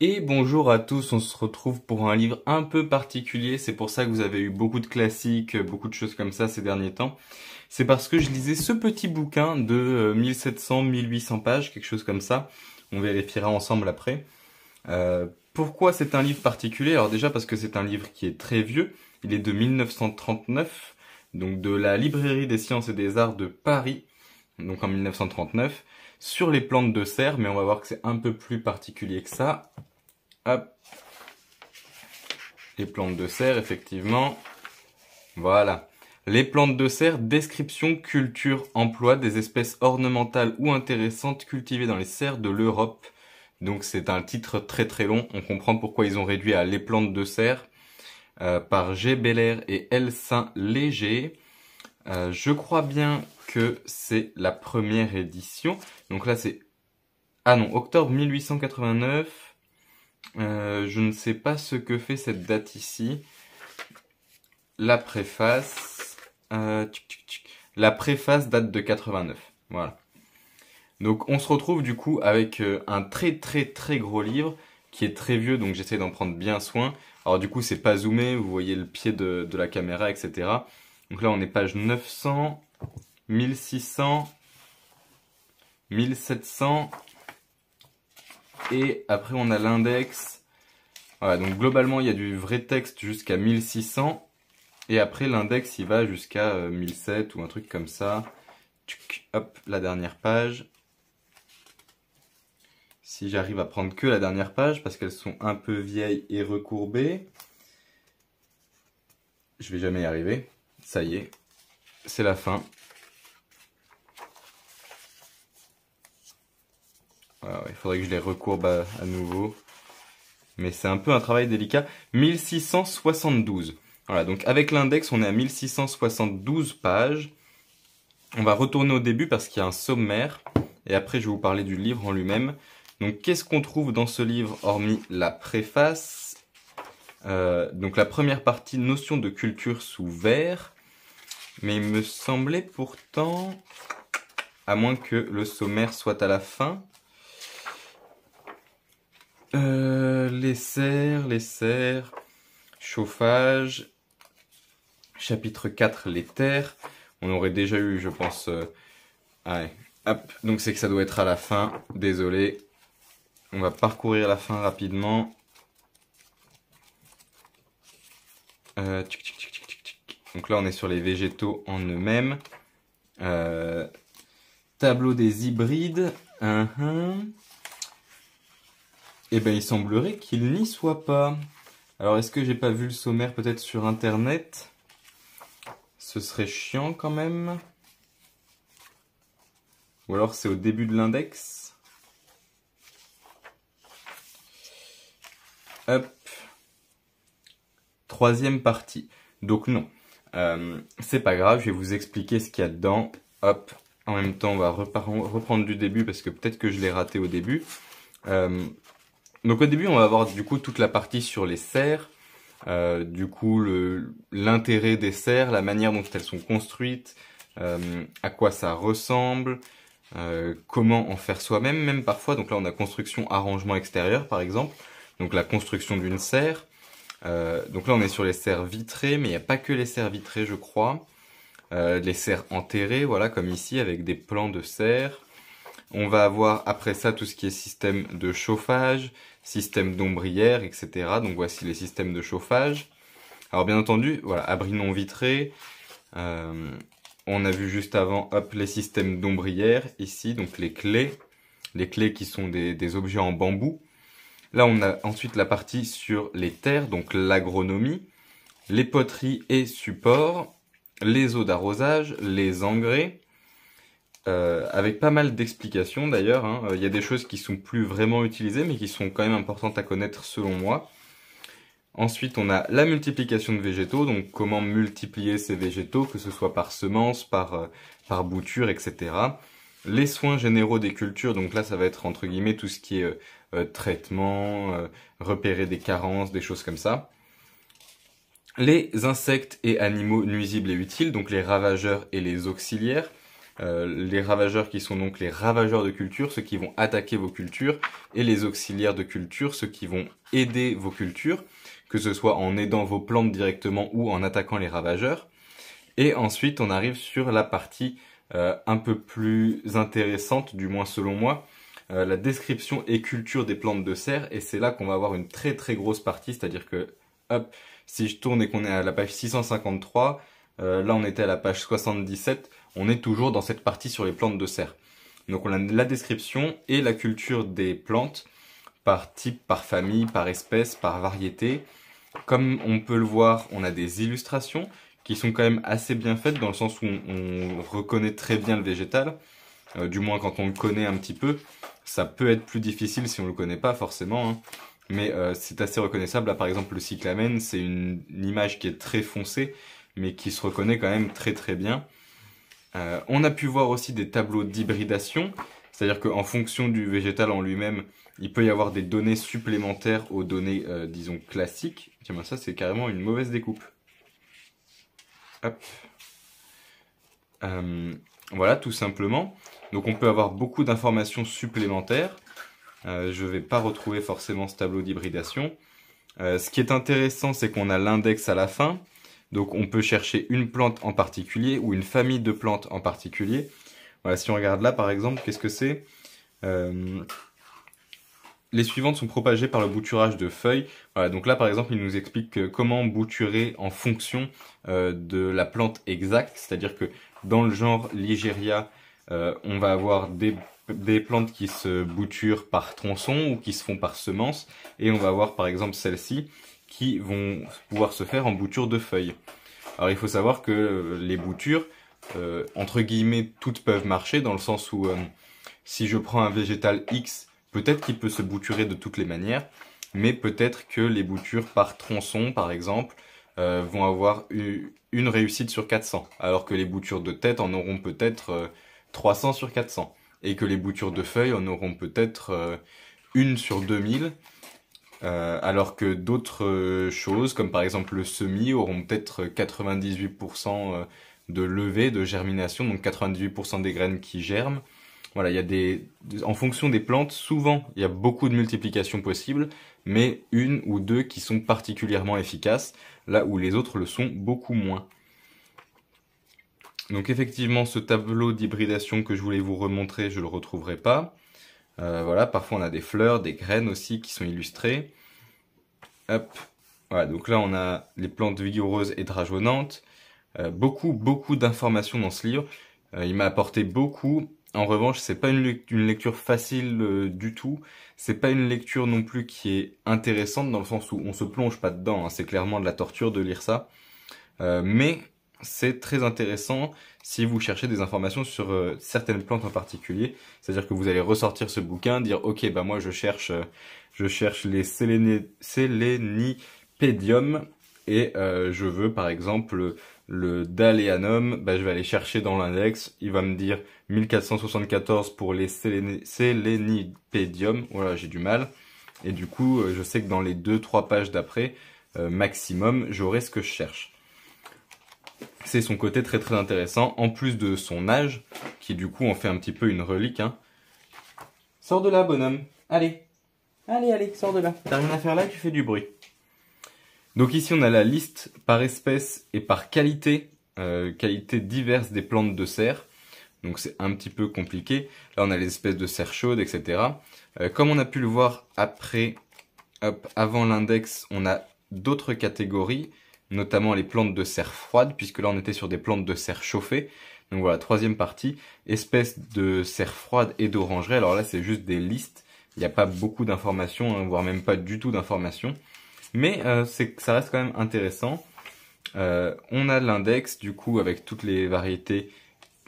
Et bonjour à tous, on se retrouve pour un livre un peu particulier, c'est pour ça que vous avez eu beaucoup de classiques, beaucoup de choses comme ça ces derniers temps. C'est parce que je lisais ce petit bouquin de 1700-1800 euh, pages, quelque chose comme ça, on vérifiera ensemble après. Euh, pourquoi c'est un livre particulier Alors déjà parce que c'est un livre qui est très vieux, il est de 1939, donc de la librairie des sciences et des arts de Paris, donc en 1939 sur les plantes de serre, mais on va voir que c'est un peu plus particulier que ça. Les plantes de serre, effectivement. Voilà. Les plantes de serre, description, culture, emploi des espèces ornementales ou intéressantes cultivées dans les serres de l'Europe. Donc c'est un titre très très long, on comprend pourquoi ils ont réduit à les plantes de serre euh, par G. Belair et L. Saint-Léger. Euh, je crois bien que c'est la première édition. Donc là, c'est... Ah non, octobre 1889. Euh, je ne sais pas ce que fait cette date ici. La préface... Euh, la préface date de 89. Voilà. Donc on se retrouve du coup avec un très très très gros livre qui est très vieux, donc j'essaie d'en prendre bien soin. Alors du coup c'est pas zoomé, vous voyez le pied de la caméra, etc. Donc là, on est page 900, 1600, 1700. Et après, on a l'index. Voilà, donc globalement, il y a du vrai texte jusqu'à 1600. Et après, l'index, il va jusqu'à 1700, euh, ou un truc comme ça. hop, la dernière page. Si j'arrive à prendre que la dernière page, parce qu'elles sont un peu vieilles et recourbées. Je vais jamais y arriver. Ça y est, c'est la fin. Ah il faudrait que je les recourbe à, nouveau. Mais c'est un peu un travail délicat. 1672. Voilà, donc avec l'index, on est à 1672 pages. On va retourner au début parce qu'il y a un sommaire. Et après, je vais vous parler du livre en lui-même. Donc, qu'est-ce qu'on trouve dans ce livre, hormis la préface euh, Donc, la première partie, notion de culture sous verre. Mais il me semblait pourtant, à moins que le sommaire soit à la fin, les euh, serres, les serres, chauffage, chapitre 4, les terres. On aurait déjà eu, je pense... Ah donc c'est que ça doit être à la fin, désolé. On va parcourir la fin rapidement. Euh... Donc là, on est sur les végétaux en eux-mêmes. Euh, tableau des hybrides. Et Eh ben, il semblerait qu'il n'y soit pas. Alors, est-ce que j'ai pas vu le sommaire peut-être sur Internet Ce serait chiant quand même. Ou alors c'est au début de l'index. Hop. Troisième partie. Donc non, euh, c'est pas grave, je vais vous expliquer ce qu'il y a dedans. Hop, en même temps, on va reprendre du début parce que peut-être que je l'ai raté au début. Euh, donc au début, on va avoir du coup toute la partie sur les serres. Euh, du coup, l'intérêt des serres, la manière dont elles sont construites, à quoi ça ressemble, comment en faire soi-même, même parfois. Donc là, on a construction, arrangement extérieur, par exemple. Donc la construction d'une serre, euh, donc là, on est sur les serres vitrées, mais il n'y a pas que les serres vitrées, je crois. Euh, les serres enterrées, voilà, comme ici, avec des plans de serres. On va avoir après ça tout ce qui est système de chauffage, système d'ombrière, etc. Donc voici les systèmes de chauffage. Alors bien entendu, voilà, abri non vitré. Euh, on a vu juste avant, hop, les systèmes d'ombrière ici, donc les clés. Les clés qui sont des objets en bambou. Là, on a ensuite la partie sur les terres, donc l'agronomie, les poteries et supports, les eaux d'arrosage, les engrais, euh, avec pas mal d'explications d'ailleurs. Hein. Il y a des choses qui sont plus vraiment utilisées, mais qui sont quand même importantes à connaître selon moi. Ensuite, on a la multiplication de végétaux, donc comment multiplier ces végétaux, que ce soit par semences, par, euh, bouture, etc. Les soins généraux des cultures, donc là ça va être entre guillemets tout ce qui est euh, euh, traitement, euh, repérer des carences, des choses comme ça. Les insectes et animaux nuisibles et utiles, donc les ravageurs et les auxiliaires. Euh, les ravageurs qui sont donc les ravageurs de culture, ceux qui vont attaquer vos cultures, et les auxiliaires de culture, ceux qui vont aider vos cultures, que ce soit en aidant vos plantes directement ou en attaquant les ravageurs. Et ensuite, on arrive sur la partie un peu plus intéressante, du moins selon moi, euh, la description et culture des plantes de serre. Et c'est là qu'on va avoir une très très grosse partie, c'est-à-dire que, hop, si je tourne et qu'on est à la page 653, euh, là on était à la page 77, on est toujours dans cette partie sur les plantes de serre. Donc on a la description et la culture des plantes par type, par famille, par espèce, par variété. Comme on peut le voir, on a des illustrations qui sont quand même assez bien faites dans le sens où on reconnaît très bien le végétal. Euh, du moins quand on le connaît un petit peu. Ça peut être plus difficile si on le connaît pas forcément, hein. mais euh, c'est assez reconnaissable. Là, par exemple, le cyclamen, c'est une, image qui est très foncée, mais qui se reconnaît quand même très très bien. Euh, on a pu voir aussi des tableaux d'hybridation, c'est-à-dire qu'en fonction du végétal en lui-même, il peut y avoir des données supplémentaires aux données, disons, classiques. Tiens, ben ça, c'est carrément une mauvaise découpe. Hop. Voilà, tout simplement. Donc on peut avoir beaucoup d'informations supplémentaires. Euh, je ne vais pas retrouver forcément ce tableau d'hybridation. Euh, ce qui est intéressant, c'est qu'on a l'index à la fin. Donc on peut chercher une plante en particulier ou une famille de plantes en particulier. Voilà, si on regarde là par exemple, qu'est-ce que c'est euh, les suivantes sont propagées par le bouturage de feuilles. donc là, par exemple, il nous explique comment bouturer en fonction euh, de la plante exacte. C'est-à-dire que dans le genre Ligeria, euh, on va avoir des, plantes qui se bouturent par tronçon ou qui se font par semences. Et on va avoir, par exemple, celles-ci qui vont pouvoir se faire en bouture de feuilles. Alors, il faut savoir que euh, les boutures, entre guillemets, toutes peuvent marcher dans le sens où si je prends un végétal X Peut-être qu'il peut se bouturer de toutes les manières, mais peut-être que les boutures par tronçon, par exemple, euh, vont avoir une réussite sur 400, alors que les boutures de tête en auront peut-être 300 euh, sur 400, et que les boutures de feuilles en auront peut-être euh, une sur 2000, alors que d'autres choses, comme par exemple le semis, auront peut-être 98% de levée, de germination, donc 98% des graines qui germent, voilà, il y des, en fonction des plantes, souvent il y a beaucoup de multiplications possibles, mais une ou deux qui sont particulièrement efficaces, là où les autres le sont beaucoup moins. Donc effectivement, ce tableau d'hybridation que je voulais vous remontrer, je le retrouverai pas. Euh, voilà, parfois on a des fleurs, des graines aussi qui sont illustrées. Hop, voilà, donc là on a les plantes vigoureuses et drageonnantes. Euh, beaucoup, beaucoup d'informations dans ce livre. Euh, il m'a apporté beaucoup en revanche, c'est pas une, lecture facile euh, du tout. C'est pas une lecture non plus qui est intéressante dans le sens où on se plonge pas dedans. Hein. C'est clairement de la torture de lire ça. Euh, mais c'est très intéressant si vous cherchez des informations sur euh, certaines plantes en particulier. C'est-à-dire que vous allez ressortir ce bouquin, dire ok bah moi je cherche, je cherche les sélénipédiums et je veux par exemple le Daleanum, bah, je vais aller chercher dans l'index, il va me dire 1474 pour les Selenipedium, voilà j'ai du mal, et du coup euh, je sais que dans les 2-3 pages d'après, euh, maximum, j'aurai ce que je cherche. C'est son côté très très intéressant, en plus de son âge, qui du coup en fait un petit peu une relique. Hein. Sors de là bonhomme, allez, allez, allez, sors de là, t'as rien à faire là, tu fais du bruit. Donc ici, on a la liste par espèce et par qualité, euh, qualité diverse des plantes de serre. Donc c'est un petit peu compliqué. Là, on a les espèces de serre chaude, etc. Euh, comme on a pu le voir après, hop, avant l'index, on a d'autres catégories, notamment les plantes de serre froide, puisque là, on était sur des plantes de serre chauffées. Donc voilà, troisième partie, espèces de serre froide et d'orangerie. Alors là, c'est juste des listes. Il n'y a pas beaucoup d'informations, hein, voire même pas du tout d'informations. Mais euh, ça reste quand même intéressant. Euh, on a l'index du coup avec toutes les variétés,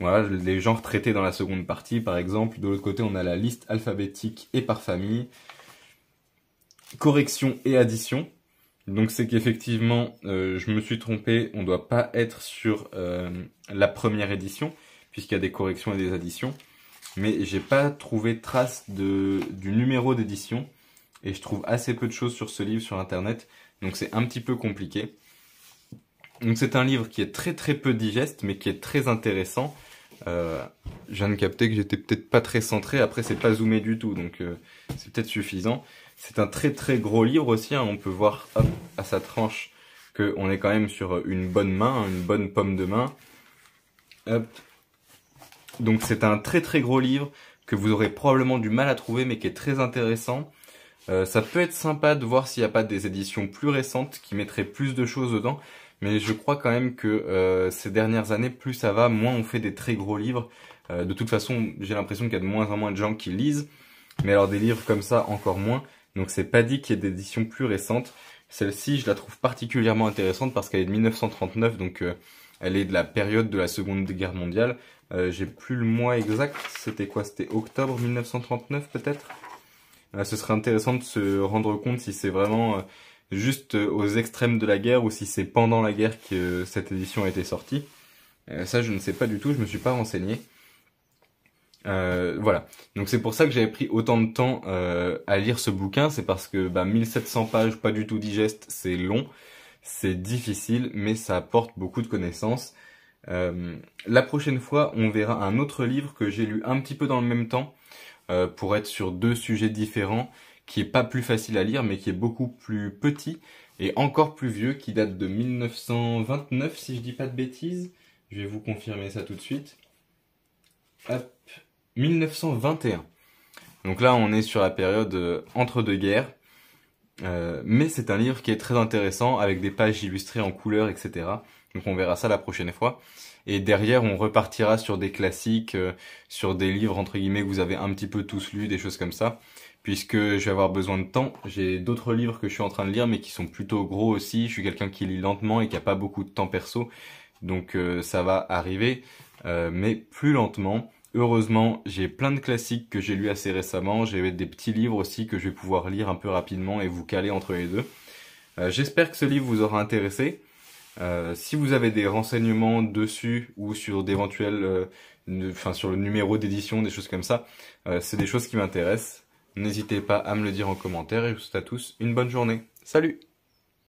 voilà, les genres traités dans la seconde partie par exemple. De l'autre côté, on a la liste alphabétique et par famille, correction et addition. Donc c'est qu'effectivement, euh, je me suis trompé, on ne doit pas être sur la première édition puisqu'il y a des corrections et des additions. Mais j'ai pas trouvé trace du numéro d'édition et je trouve assez peu de choses sur ce livre sur internet, donc c'est un petit peu compliqué. Donc c'est un livre qui est très très peu digeste, mais qui est très intéressant. Euh, je viens de capter que j'étais peut-être pas très centré, après c'est pas zoomé du tout, donc euh, c'est peut-être suffisant. C'est un très très gros livre aussi, hein. on peut voir à sa tranche qu'on est quand même sur une bonne main, une bonne pomme de main. Hop. Donc c'est un très très gros livre que vous aurez probablement du mal à trouver mais qui est très intéressant. Euh, ça peut être sympa de voir s'il n'y a pas des éditions plus récentes qui mettraient plus de choses dedans, mais je crois quand même que euh, ces dernières années, plus ça va, moins on fait des très gros livres. Euh, de toute façon, j'ai l'impression qu'il y a de moins en moins de gens qui lisent, mais alors des livres comme ça, encore moins. Donc c'est pas dit qu'il y ait éditions plus récentes. Celle-ci, je la trouve particulièrement intéressante parce qu'elle est de 1939, donc elle est de la période de la Seconde Guerre mondiale. j'ai plus le mois exact, c'était quoi C'était octobre 1939 peut-être ah, ce serait intéressant de se rendre compte si c'est vraiment euh, juste euh, aux extrêmes de la guerre ou si c'est pendant la guerre que euh, cette édition a été sortie. ça, je ne sais pas du tout, je me suis pas renseigné. voilà. Donc c'est pour ça que j'avais pris autant de temps à lire ce bouquin, c'est parce que 1700 bah, pages, pas du tout digeste, c'est long, c'est difficile, mais ça apporte beaucoup de connaissances. la prochaine fois, on verra un autre livre que j'ai lu un petit peu dans le même temps, euh, pour être sur deux sujets différents, qui est pas plus facile à lire, mais qui est beaucoup plus petit et encore plus vieux, qui date de 1929, si je dis pas de bêtises. Je vais vous confirmer ça tout de suite. Hop, 1921. Donc là, on est sur la période euh, entre deux guerres. Euh, mais c'est un livre qui est très intéressant, avec des pages illustrées en couleur, etc. Donc on verra ça la prochaine fois. Et derrière, on repartira sur des classiques, euh, sur des livres entre guillemets que vous avez un petit peu tous lus, des choses comme ça. Puisque je vais avoir besoin de temps, j'ai d'autres livres que je suis en train de lire mais qui sont plutôt gros aussi. Je suis quelqu'un qui lit lentement et qui n'a pas beaucoup de temps perso. Donc euh, ça va arriver, euh, mais plus lentement. Heureusement, j'ai plein de classiques que j'ai lus assez récemment. J'ai des petits livres aussi que je vais pouvoir lire un peu rapidement et vous caler entre les deux. J'espère que ce livre vous aura intéressé. Euh, si vous avez des renseignements dessus ou sur d'éventuels, euh, enfin sur le numéro d'édition, des choses comme ça, euh, c'est des choses qui m'intéressent. N'hésitez pas à me le dire en commentaire et je vous souhaite à tous une bonne journée. Salut